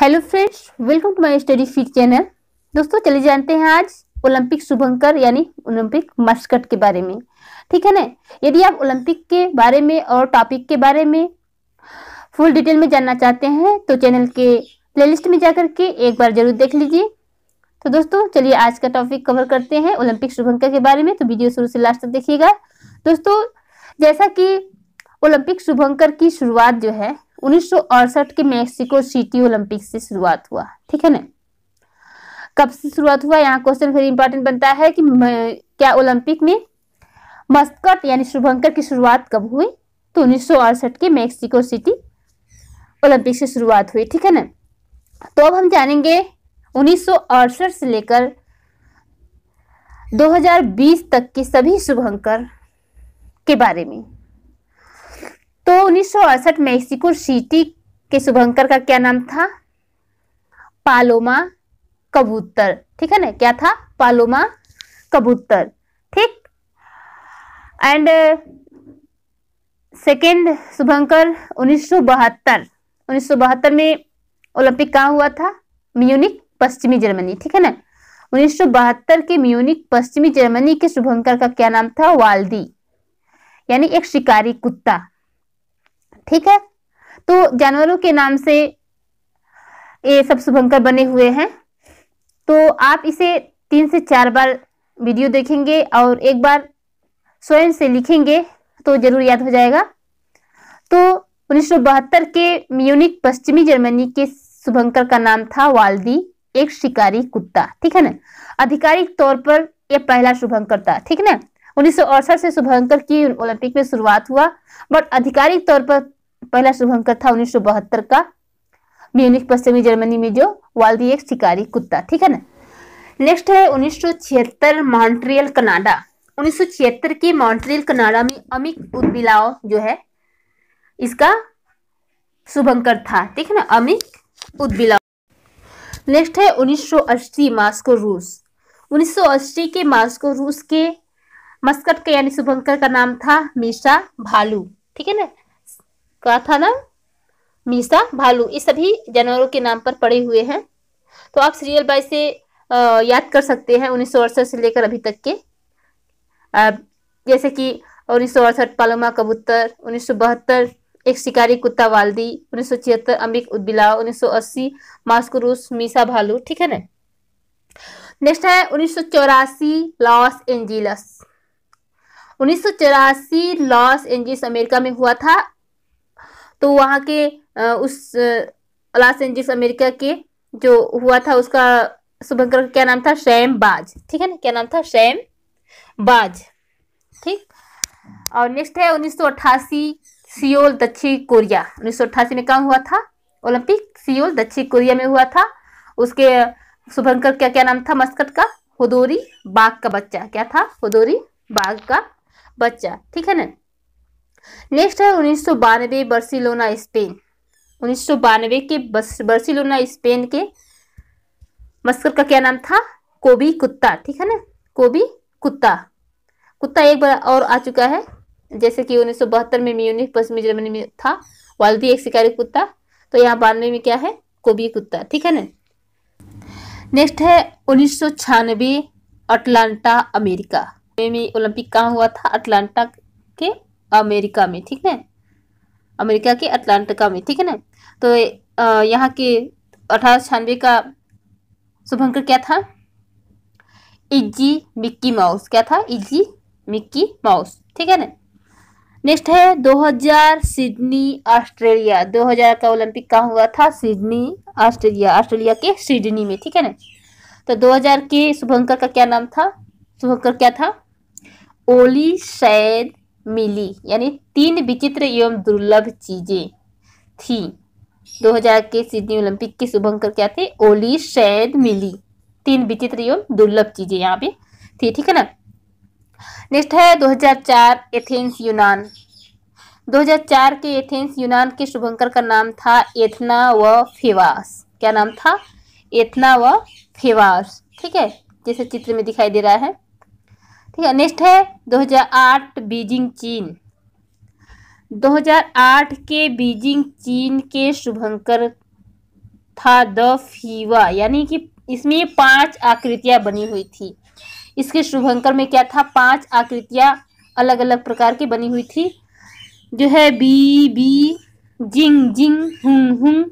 hello friends welcome to my study feed channel दोस्तों चले जानते हैं आज ओलंपिक शुभंकर यानी ओलंपिक मस्कट के बारे में ठीक है ना यदि आप ओलंपिक के बारे में और टॉपिक के बारे में फुल डिटेल में जानना चाहते हैं तो चैनल के प्लेलिस्ट में जाकर के एक बार जरूर देख लीजिए तो दोस्तों चलिए आज का टॉपिक कवर करते हैं ओलंपिक शुभंकर के बारे में तो वीडियो शुरू से लास्ट तक देखिएगा दोस्तों जैसा कि ओलंपिक शुभंकर की शुरुआत जो है उन्नीस के मेक्सिको सिटी ओलंपिक से शुरुआत हुआ ठीक है ना कब से शुरुआत हुआ यहाँ क्वेश्चन फिर इंपॉर्टेंट बनता है कि क्या ओलंपिक में मस्कट यानी शुभंकर की शुरुआत कब हुई तो उन्नीस के मेक्सिको सिटी ओलंपिक से शुरुआत हुई ठीक है ना तो अब हम जानेंगे उन्नीस से लेकर 2020 तक के सभी शुभंकर के बारे में उन्नीस मेक्सिको सिटी के शुभंकर का क्या नाम था पालोमा कबूतर ठीक है ना क्या था पालोमा कबूतर ठीक एंड सेकेंड शुभंकर उन्नीस 1972 में ओलंपिक कहाँ हुआ था म्यूनिक पश्चिमी जर्मनी ठीक है ना उन्नीस के म्यूनिक पश्चिमी जर्मनी के शुभंकर का क्या नाम था वाल्दी यानी एक शिकारी कुत्ता ठीक है तो जानवरों के नाम से ये सब शुभंकर बने हुए हैं तो आप इसे तीन से चार बार वीडियो देखेंगे और एक बार स्वयं से लिखेंगे तो जरूर याद हो जाएगा तो उन्नीस के म्यूनिक पश्चिमी जर्मनी के शुभंकर का नाम था वाल्दी एक शिकारी कुत्ता ठीक है ना आधिकारिक तौर पर यह पहला शुभंकर था ठीक है ना उन्नीस से शुभंकर की ओलंपिक में शुरुआत हुआ बट आधिकारिक तौर पर पहला शुभंकर था उन्नीस का म्यूनिक पश्चिमी जर्मनी में जो वाली एक शिकारी कुत्ता ठीक है ना नेक्स्ट है छिहत्तर मॉन्ट्रियल कनाडा छिहत्तर के मॉन्ट्रियल कनाडा में अमिक उदबिलाओ जो है इसका शुभंकर था ठीक है ना अमिक उदबिलाओ नेक्स्ट है अस्सी मास्को रूस अस्सी के मास्को रूस के मस्कट के यानी शुभंकर का नाम था मीशा भालू ठीक है ना कहा था ना मीसा भालू ये सभी जानवरों के नाम पर पड़े हुए हैं तो आप सीरियल बाई से याद कर सकते हैं उन्नीस सौ से लेकर अभी तक के जैसे कि उन्नीस सौ अड़सठ पालमा कबूतर उन्नीस सौ बहत्तर एक शिकारी कुत्ता वाल्दी उन्नीस सौ छिहत्तर अम्बिक उद्बिला उन्नीस सौ अस्सी मास्कुरुस मीसा भालू ठीक है ना नेक्स्ट है उन्नीस सौ चौरासी लॉस एंजिलस उन्नीस सौ चौरासी लॉस एंजिल्स अमेरिका में हुआ था तो वहाँ के उस लॉस एंजल्स अमेरिका के जो हुआ था उसका शुभंकर क्या नाम था शैम बाज ठीक है ना क्या नाम था शैम बाज ठीक और नेक्स्ट है 1988 सियोल दक्षिण कोरिया 1988 में कहाँ हुआ था ओलंपिक सियोल दक्षिण कोरिया में हुआ था उसके शुभंकर क्या क्या नाम था मस्कट का हुदोरी बाघ का बच्चा क्या था होदोरी बाघ का बच्चा ठीक है ना नेक्स्ट है उन्नीस सौ बानवे बर्सिलोना स्पेन उन्नीस सौ बानवे के बर्सिलोना स्पेन के मस्कर का क्या नाम था कोबी कुत्ता ठीक है ना कोबी कुत्ता कुत्ता एक बार और आ चुका है जैसे कि उन्नीस सौ बहत्तर में म्यूनिक पश्चिमी जर्मनी में था वाली एक शिकारी कुत्ता तो यहाँ बानवे में क्या है कोबी कुत्ता ठीक है ना नेक्स्ट है उन्नीस सौ छियानवे अटलांटा अमेरिका में ओलंपिक कहाँ हुआ था अटलांटा के अमेरिका में ठीक है अमेरिका के अटलांटिका में ठीक है ना तो यहाँ के अठारह का शुभंकर क्या था इजी मिक्की माउस क्या था इजी मिक्की माउस ठीक है ना नेक्स्ट है 2000 सिडनी ऑस्ट्रेलिया 2000 का ओलंपिक कहाँ हुआ था सिडनी ऑस्ट्रेलिया ऑस्ट्रेलिया के सिडनी में ठीक है ना तो 2000 के शुभंकर का क्या नाम था शुभंकर क्या था ओली सैद मिली यानी तीन विचित्र एवं दुर्लभ चीज़ें थी 2000 के सिडनी ओलंपिक के शुभंकर क्या थे ओली शैद मिली तीन विचित्र एवं दुर्लभ चीज़ें यहाँ पे थी ठीक है ना नेक्स्ट है 2004 एथेंस यूनान 2004 के एथेंस यूनान के शुभंकर का नाम था एथना व फेवास क्या नाम था एथना व फेवास ठीक है जैसे चित्र में दिखाई दे रहा है ठीक है नेक्स्ट है 2008 बीजिंग चीन 2008 के बीजिंग चीन के शुभंकर था द फीवा यानी कि इसमें पांच आकृतियां बनी हुई थी इसके शुभंकर में क्या था पांच आकृतियां अलग अलग प्रकार की बनी हुई थी जो है Bei Bei Jing Jing Huan Huan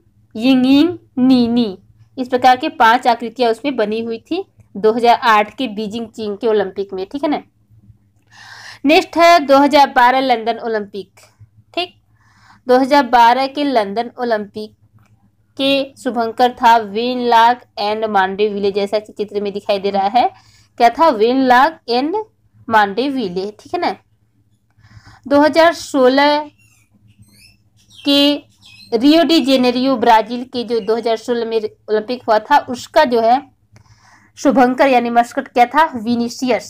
Ying Ying Ni Ni इस प्रकार के पांच आकृतियां उसमें बनी हुई थी 2008 की बीजिंग चीन के ओलंपिक में ठीक है ना नेक्स्ट है 2012 लंदन ओलंपिक ठीक 2012 के लंदन ओलंपिक के शुभंकर था वेन लाग एंड मांडे विले जैसा चित्र में दिखाई दे रहा है क्या था वेन लाग एंड मांडे विले ठीक है ना 2016 के रियो डी जेनेरियो ब्राजील के जो 2016 में ओलंपिक हुआ था उसका जो है शुभंकर यानी मस्कट क्या था विनीशियस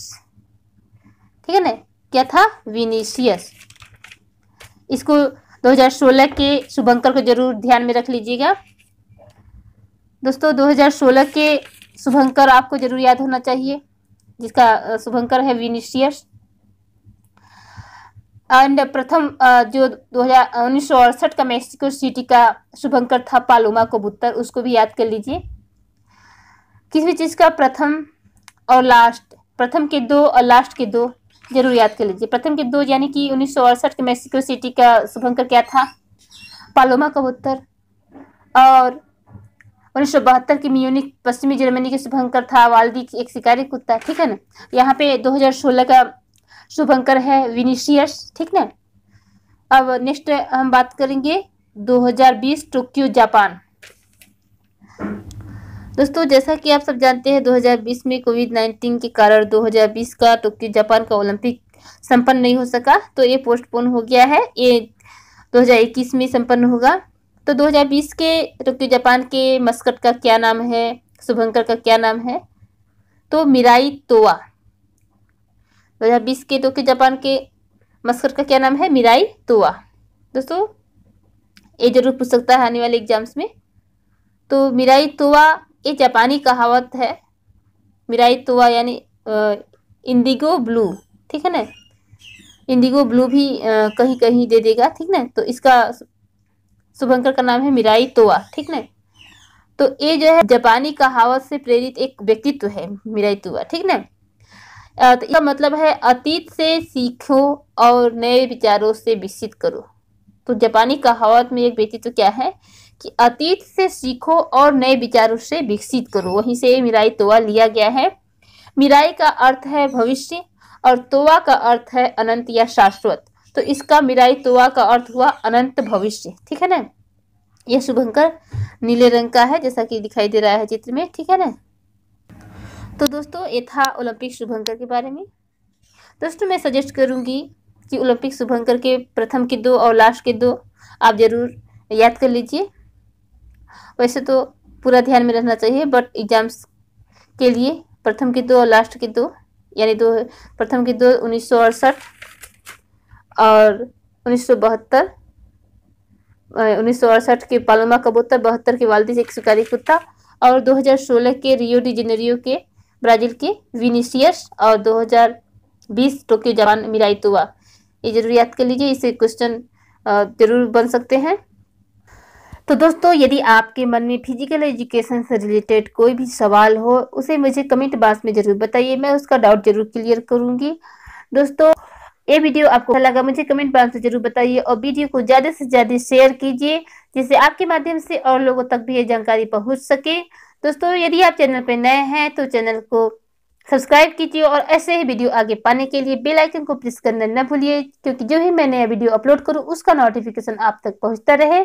ठीक है ना क्या था विनीशियस इसको 2016 के शुभंकर को जरूर ध्यान में रख लीजिएगा दोस्तों 2016 के शुभंकर आपको जरूर याद होना चाहिए जिसका शुभंकर है विनिशियस एंड प्रथम जो दो हजार उन्नीस सौ अड़सठ का मैक्सिको सिटी का शुभंकर था पालोमा कबूतर उसको भी याद कर लीजिए किसी भी चीज़ का प्रथम और लास्ट प्रथम के दो और लास्ट के दो जरूर याद कर लीजिए प्रथम के दो यानी कि उन्नीस के मैक्सिको सिटी का शुभंकर क्या था पालोमा कबूतर और उन्नीस सौ बहत्तर की म्यूनिक पश्चिमी जर्मनी के शुभंकर था वाल्दी एक शिकारी कुत्ता ठीक है ना यहाँ पे 2016 का शुभंकर है विनिशियस ठीक ना अब नेक्स्ट हम बात करेंगे 2020 टोक्यो जापान दोस्तों जैसा कि आप सब जानते हैं 2020 में कोविड 19 के कारण 2020 का टोक्यो जापान का ओलंपिक संपन्न नहीं हो सका तो ये पोस्टपोन हो गया है ये 2021 में संपन्न होगा तो 2020 के टोक्यो जापान के मस्कट का क्या नाम है शुभंकर का क्या नाम है तो मिराई तोवा 2020 के टोक्यो जापान के मस्कट का क्या नाम है मिराई तोवा दोस्तों ये जरूर पूछ सकता है आने वाले एग्जाम्स में तो मिराई तोवा ये जापानी कहावत है मिराई तुआ यानी इंडिगो ब्लू ठीक है ना इंडिगो ब्लू भी कहीं कहीं दे देगा ठीक ना तो इसका शुभंकर का नाम है मिराई तोआ ठीक ना तो ये जो है जापानी कहावत से प्रेरित एक व्यक्तित्व है मिराई तोआ ठीक ना तो इसका मतलब है अतीत से सीखो और नए विचारों से विकसित करो तो जापानी कहावत में एक व्यक्तित्व क्या है कि अतीत से सीखो और नए विचारों से विकसित करो वहीं से मिराई तोवा लिया गया है मिराई का अर्थ है भविष्य और तोवा का अर्थ है अनंत या शाश्वत तो इसका मिराई तोवा का अर्थ हुआ अनंत भविष्य ठीक है ना यह शुभंकर नीले रंग का है जैसा कि दिखाई दे रहा है चित्र में ठीक है ना तो दोस्तों ये था ओलंपिक शुभंकर के बारे में दोस्तों मैं सजेस्ट करूंगी कि ओलंपिक शुभंकर के प्रथम के दो और लास्ट के दो आप ज़रूर याद कर लीजिए वैसे तो पूरा ध्यान में रखना चाहिए बट एग्जाम्स के लिए प्रथम की दो और लास्ट की दो यानी दो प्रथम की दो उन्नीस सौ अड़सठ और उन्नीस सौ बहत्तर उन्नीस सौ अड़सठ के पालोमा कबूतर बहत्तर के वालदी एक शिकारी कुत्ता और 2016 के रियो डी जेनेरियो के ब्राज़ील के विनीशियस और 2020 टोक्यो जापान मिराइतुआ ये जरूर याद कर लीजिए इसे क्वेश्चन जरूर बन सकते हैं तो दोस्तों यदि आपके मन में फिजिकल एजुकेशन से रिलेटेड कोई भी सवाल हो उसे मुझे कमेंट बॉक्स में जरूर बताइए मैं उसका डाउट जरूर क्लियर करूंगी दोस्तों ये वीडियो आपको अच्छा लगा मुझे कमेंट बॉक्स में जरूर बताइए और वीडियो को ज़्यादा से ज़्यादा शेयर कीजिए जिससे आपके माध्यम से और लोगों तक भी ये जानकारी पहुँच सके दोस्तों यदि आप चैनल पर नए हैं तो चैनल को सब्सक्राइब कीजिए और ऐसे ही वीडियो आगे पाने के लिए बेल आइकन को प्रेस करना न भूलिए क्योंकि जो ही मैं नया वीडियो अपलोड करूँ उसका नोटिफिकेशन आप तक पहुँचता रहे